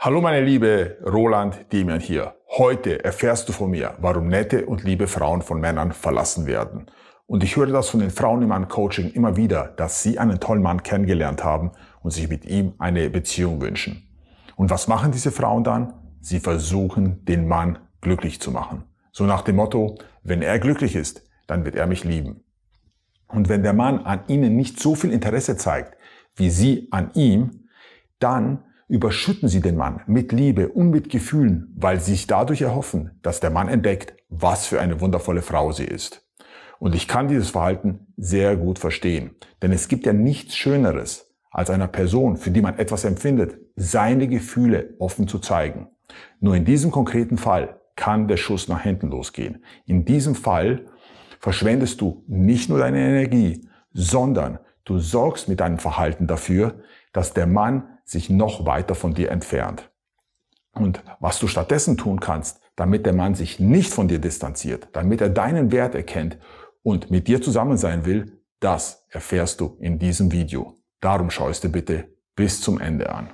Hallo meine liebe Roland Demian hier. Heute erfährst du von mir, warum nette und liebe Frauen von Männern verlassen werden. Und ich höre das von den Frauen im meinem Coaching immer wieder, dass sie einen tollen Mann kennengelernt haben und sich mit ihm eine Beziehung wünschen. Und was machen diese Frauen dann? Sie versuchen, den Mann glücklich zu machen. So nach dem Motto, wenn er glücklich ist, dann wird er mich lieben. Und wenn der Mann an ihnen nicht so viel Interesse zeigt, wie sie an ihm, dann überschütten sie den Mann mit Liebe und mit Gefühlen, weil sie sich dadurch erhoffen, dass der Mann entdeckt, was für eine wundervolle Frau sie ist. Und ich kann dieses Verhalten sehr gut verstehen, denn es gibt ja nichts Schöneres, als einer Person, für die man etwas empfindet, seine Gefühle offen zu zeigen. Nur in diesem konkreten Fall kann der Schuss nach hinten losgehen. In diesem Fall verschwendest du nicht nur deine Energie, sondern du sorgst mit deinem Verhalten dafür, dass der Mann sich noch weiter von dir entfernt. Und was du stattdessen tun kannst, damit der Mann sich nicht von dir distanziert, damit er deinen Wert erkennt und mit dir zusammen sein will, das erfährst du in diesem Video. Darum schaust du bitte bis zum Ende an.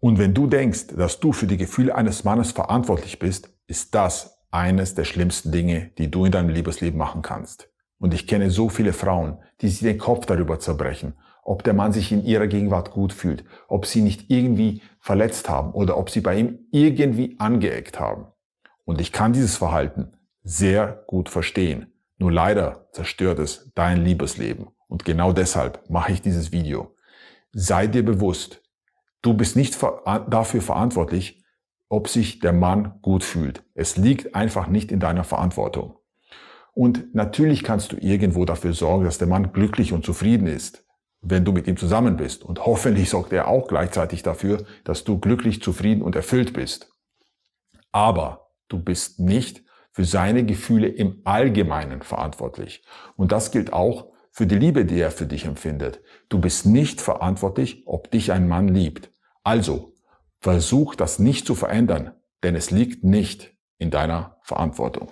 Und wenn du denkst, dass du für die Gefühle eines Mannes verantwortlich bist, ist das eines der schlimmsten Dinge, die du in deinem Liebesleben machen kannst. Und ich kenne so viele Frauen, die sich den Kopf darüber zerbrechen ob der Mann sich in ihrer Gegenwart gut fühlt, ob sie nicht irgendwie verletzt haben oder ob sie bei ihm irgendwie angeeckt haben. Und ich kann dieses Verhalten sehr gut verstehen. Nur leider zerstört es dein Liebesleben. Und genau deshalb mache ich dieses Video. Sei dir bewusst, du bist nicht dafür verantwortlich, ob sich der Mann gut fühlt. Es liegt einfach nicht in deiner Verantwortung. Und natürlich kannst du irgendwo dafür sorgen, dass der Mann glücklich und zufrieden ist wenn du mit ihm zusammen bist. Und hoffentlich sorgt er auch gleichzeitig dafür, dass du glücklich, zufrieden und erfüllt bist. Aber du bist nicht für seine Gefühle im Allgemeinen verantwortlich. Und das gilt auch für die Liebe, die er für dich empfindet. Du bist nicht verantwortlich, ob dich ein Mann liebt. Also, versuch das nicht zu verändern, denn es liegt nicht in deiner Verantwortung.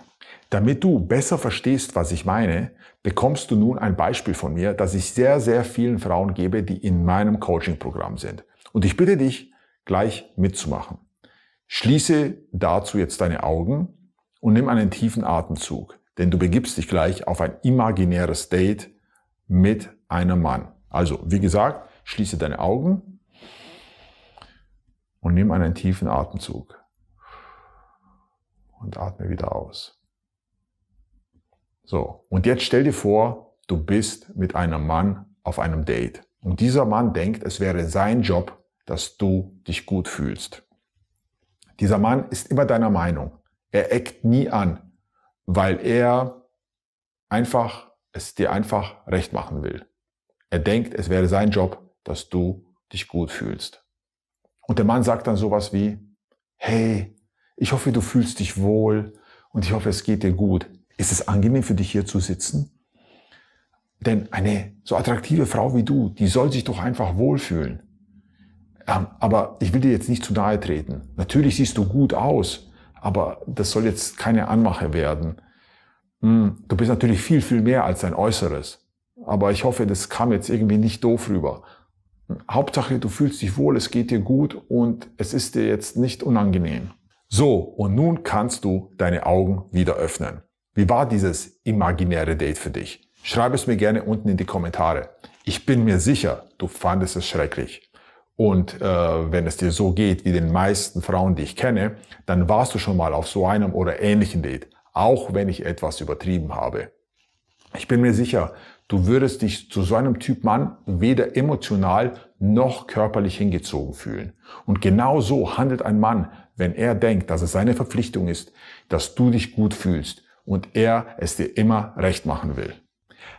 Damit du besser verstehst, was ich meine, bekommst du nun ein Beispiel von mir, das ich sehr, sehr vielen Frauen gebe, die in meinem Coaching-Programm sind. Und ich bitte dich, gleich mitzumachen. Schließe dazu jetzt deine Augen und nimm einen tiefen Atemzug, denn du begibst dich gleich auf ein imaginäres Date mit einem Mann. Also, wie gesagt, schließe deine Augen und nimm einen tiefen Atemzug und atme wieder aus. So, und jetzt stell dir vor, du bist mit einem Mann auf einem Date. Und dieser Mann denkt, es wäre sein Job, dass du dich gut fühlst. Dieser Mann ist immer deiner Meinung. Er eckt nie an, weil er einfach es dir einfach recht machen will. Er denkt, es wäre sein Job, dass du dich gut fühlst. Und der Mann sagt dann sowas wie, hey, ich hoffe, du fühlst dich wohl und ich hoffe, es geht dir gut. Ist es angenehm für dich hier zu sitzen? Denn eine so attraktive Frau wie du, die soll sich doch einfach wohlfühlen. Ähm, aber ich will dir jetzt nicht zu nahe treten. Natürlich siehst du gut aus, aber das soll jetzt keine Anmache werden. Hm, du bist natürlich viel, viel mehr als dein Äußeres. Aber ich hoffe, das kam jetzt irgendwie nicht doof rüber. Hm, Hauptsache, du fühlst dich wohl, es geht dir gut und es ist dir jetzt nicht unangenehm. So, und nun kannst du deine Augen wieder öffnen. Wie war dieses imaginäre Date für dich? Schreib es mir gerne unten in die Kommentare. Ich bin mir sicher, du fandest es schrecklich. Und äh, wenn es dir so geht wie den meisten Frauen, die ich kenne, dann warst du schon mal auf so einem oder ähnlichen Date, auch wenn ich etwas übertrieben habe. Ich bin mir sicher, du würdest dich zu so einem Typ Mann weder emotional noch körperlich hingezogen fühlen. Und genau so handelt ein Mann, wenn er denkt, dass es seine Verpflichtung ist, dass du dich gut fühlst, und er es dir immer recht machen will.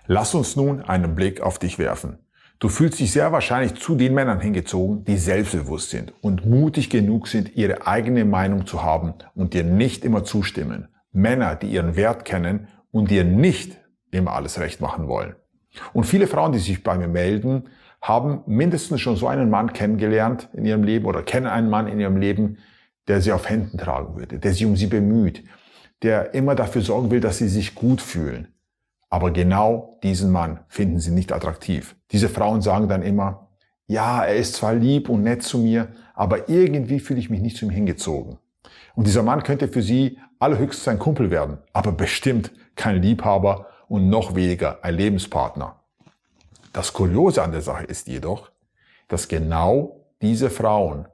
Lass uns nun einen Blick auf dich werfen. Du fühlst dich sehr wahrscheinlich zu den Männern hingezogen, die selbstbewusst sind und mutig genug sind, ihre eigene Meinung zu haben und dir nicht immer zustimmen. Männer, die ihren Wert kennen und dir nicht immer alles recht machen wollen. Und viele Frauen, die sich bei mir melden, haben mindestens schon so einen Mann kennengelernt in ihrem Leben oder kennen einen Mann in ihrem Leben, der sie auf Händen tragen würde, der sie um sie bemüht, der immer dafür sorgen will, dass sie sich gut fühlen. Aber genau diesen Mann finden sie nicht attraktiv. Diese Frauen sagen dann immer, ja, er ist zwar lieb und nett zu mir, aber irgendwie fühle ich mich nicht zu ihm hingezogen. Und dieser Mann könnte für sie allerhöchst sein Kumpel werden, aber bestimmt kein Liebhaber und noch weniger ein Lebenspartner. Das Kuriose an der Sache ist jedoch, dass genau diese Frauen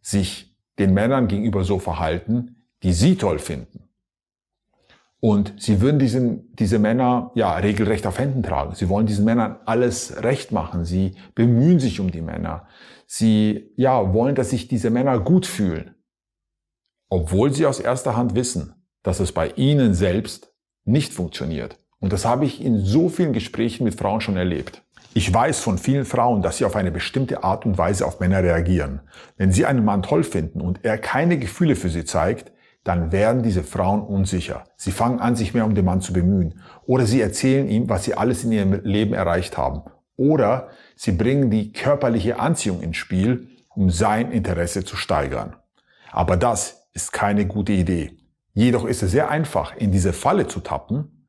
sich den Männern gegenüber so verhalten, die sie toll finden. Und sie würden diesen, diese Männer ja regelrecht auf Händen tragen. Sie wollen diesen Männern alles recht machen. Sie bemühen sich um die Männer. Sie ja wollen, dass sich diese Männer gut fühlen, obwohl sie aus erster Hand wissen, dass es bei ihnen selbst nicht funktioniert. Und das habe ich in so vielen Gesprächen mit Frauen schon erlebt. Ich weiß von vielen Frauen, dass sie auf eine bestimmte Art und Weise auf Männer reagieren. Wenn sie einen Mann toll finden und er keine Gefühle für sie zeigt, dann werden diese Frauen unsicher. Sie fangen an, sich mehr um den Mann zu bemühen. Oder sie erzählen ihm, was sie alles in ihrem Leben erreicht haben. Oder sie bringen die körperliche Anziehung ins Spiel, um sein Interesse zu steigern. Aber das ist keine gute Idee. Jedoch ist es sehr einfach, in diese Falle zu tappen,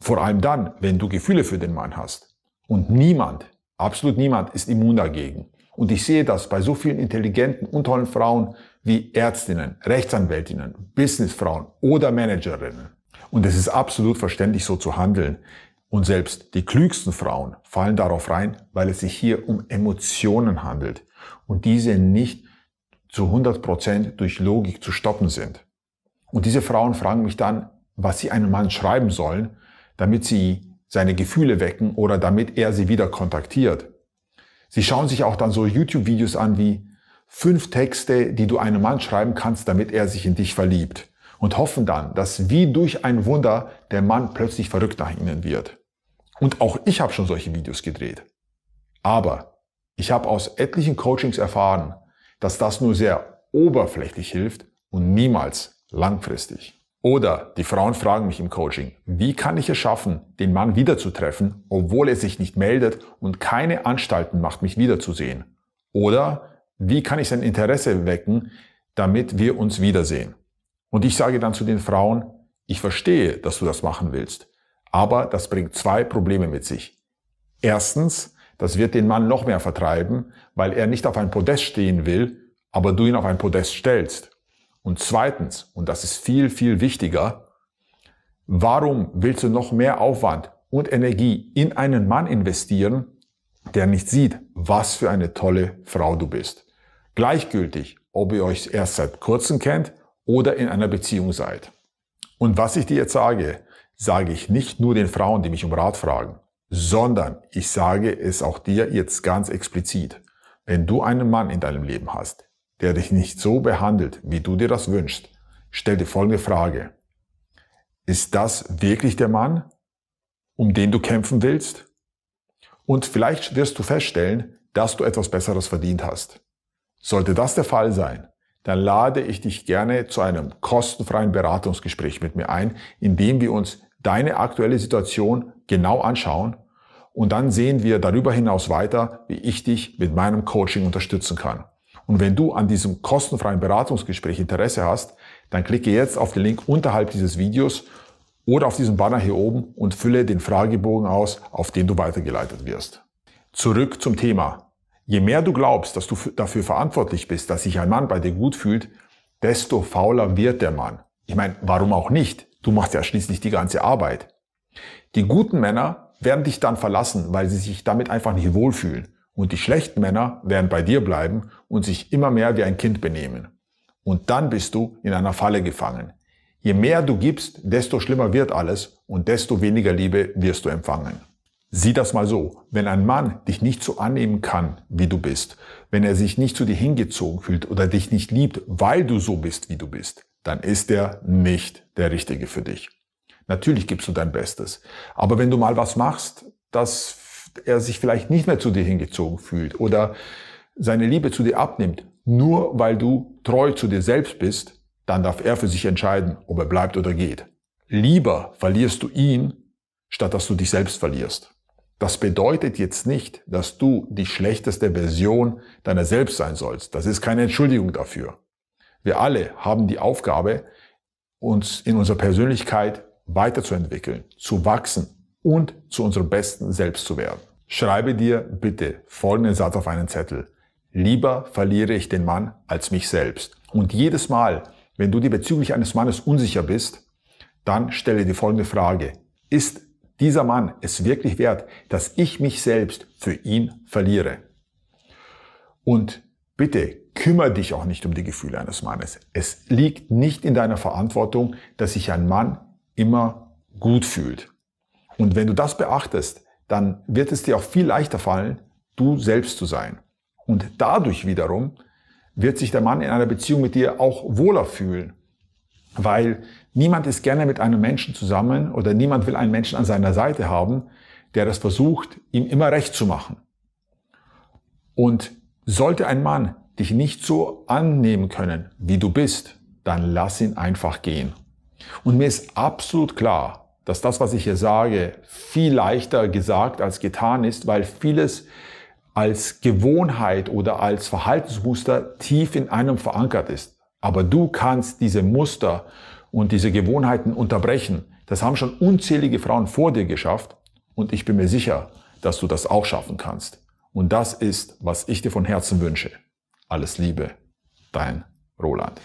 vor allem dann, wenn du Gefühle für den Mann hast. Und niemand, absolut niemand ist immun dagegen. Und ich sehe das bei so vielen intelligenten und tollen Frauen wie Ärztinnen, Rechtsanwältinnen, Businessfrauen oder Managerinnen. Und es ist absolut verständlich, so zu handeln. Und selbst die klügsten Frauen fallen darauf rein, weil es sich hier um Emotionen handelt und diese nicht zu 100% Prozent durch Logik zu stoppen sind. Und diese Frauen fragen mich dann, was sie einem Mann schreiben sollen, damit sie seine Gefühle wecken oder damit er sie wieder kontaktiert. Sie schauen sich auch dann so YouTube-Videos an wie fünf Texte, die du einem Mann schreiben kannst, damit er sich in dich verliebt und hoffen dann, dass wie durch ein Wunder der Mann plötzlich verrückt nach ihnen wird. Und auch ich habe schon solche Videos gedreht. Aber ich habe aus etlichen Coachings erfahren, dass das nur sehr oberflächlich hilft und niemals langfristig. Oder die Frauen fragen mich im Coaching, wie kann ich es schaffen, den Mann wiederzutreffen, obwohl er sich nicht meldet und keine Anstalten macht, mich wiederzusehen? Oder wie kann ich sein Interesse wecken, damit wir uns wiedersehen? Und ich sage dann zu den Frauen, ich verstehe, dass du das machen willst, aber das bringt zwei Probleme mit sich. Erstens, das wird den Mann noch mehr vertreiben, weil er nicht auf ein Podest stehen will, aber du ihn auf ein Podest stellst. Und zweitens, und das ist viel, viel wichtiger, warum willst du noch mehr Aufwand und Energie in einen Mann investieren, der nicht sieht, was für eine tolle Frau du bist? Gleichgültig, ob ihr euch erst seit kurzem kennt oder in einer Beziehung seid. Und was ich dir jetzt sage, sage ich nicht nur den Frauen, die mich um Rat fragen, sondern ich sage es auch dir jetzt ganz explizit. Wenn du einen Mann in deinem Leben hast, der dich nicht so behandelt, wie du dir das wünschst, stell dir folgende Frage. Ist das wirklich der Mann, um den du kämpfen willst? Und vielleicht wirst du feststellen, dass du etwas Besseres verdient hast. Sollte das der Fall sein, dann lade ich dich gerne zu einem kostenfreien Beratungsgespräch mit mir ein, in dem wir uns deine aktuelle Situation genau anschauen und dann sehen wir darüber hinaus weiter, wie ich dich mit meinem Coaching unterstützen kann. Und wenn du an diesem kostenfreien Beratungsgespräch Interesse hast, dann klicke jetzt auf den Link unterhalb dieses Videos oder auf diesen Banner hier oben und fülle den Fragebogen aus, auf den du weitergeleitet wirst. Zurück zum Thema. Je mehr du glaubst, dass du dafür verantwortlich bist, dass sich ein Mann bei dir gut fühlt, desto fauler wird der Mann. Ich meine, warum auch nicht? Du machst ja schließlich die ganze Arbeit. Die guten Männer werden dich dann verlassen, weil sie sich damit einfach nicht wohlfühlen. Und die schlechten Männer werden bei dir bleiben und sich immer mehr wie ein Kind benehmen. Und dann bist du in einer Falle gefangen. Je mehr du gibst, desto schlimmer wird alles und desto weniger Liebe wirst du empfangen. Sieh das mal so, wenn ein Mann dich nicht so annehmen kann, wie du bist, wenn er sich nicht zu dir hingezogen fühlt oder dich nicht liebt, weil du so bist, wie du bist, dann ist er nicht der Richtige für dich. Natürlich gibst du dein Bestes, aber wenn du mal was machst, das er sich vielleicht nicht mehr zu dir hingezogen fühlt oder seine Liebe zu dir abnimmt, nur weil du treu zu dir selbst bist, dann darf er für sich entscheiden, ob er bleibt oder geht. Lieber verlierst du ihn, statt dass du dich selbst verlierst. Das bedeutet jetzt nicht, dass du die schlechteste Version deiner selbst sein sollst. Das ist keine Entschuldigung dafür. Wir alle haben die Aufgabe, uns in unserer Persönlichkeit weiterzuentwickeln, zu wachsen, und zu unserem besten Selbst zu werden. Schreibe dir bitte folgenden Satz auf einen Zettel. Lieber verliere ich den Mann als mich selbst. Und jedes Mal, wenn du dir bezüglich eines Mannes unsicher bist, dann stelle dir folgende Frage. Ist dieser Mann es wirklich wert, dass ich mich selbst für ihn verliere? Und bitte kümmere dich auch nicht um die Gefühle eines Mannes. Es liegt nicht in deiner Verantwortung, dass sich ein Mann immer gut fühlt. Und wenn du das beachtest, dann wird es dir auch viel leichter fallen, du selbst zu sein. Und dadurch wiederum wird sich der Mann in einer Beziehung mit dir auch wohler fühlen. Weil niemand ist gerne mit einem Menschen zusammen oder niemand will einen Menschen an seiner Seite haben, der das versucht, ihm immer recht zu machen. Und sollte ein Mann dich nicht so annehmen können, wie du bist, dann lass ihn einfach gehen. Und mir ist absolut klar, dass das, was ich hier sage, viel leichter gesagt als getan ist, weil vieles als Gewohnheit oder als Verhaltensmuster tief in einem verankert ist. Aber du kannst diese Muster und diese Gewohnheiten unterbrechen. Das haben schon unzählige Frauen vor dir geschafft und ich bin mir sicher, dass du das auch schaffen kannst. Und das ist, was ich dir von Herzen wünsche. Alles Liebe, dein Roland.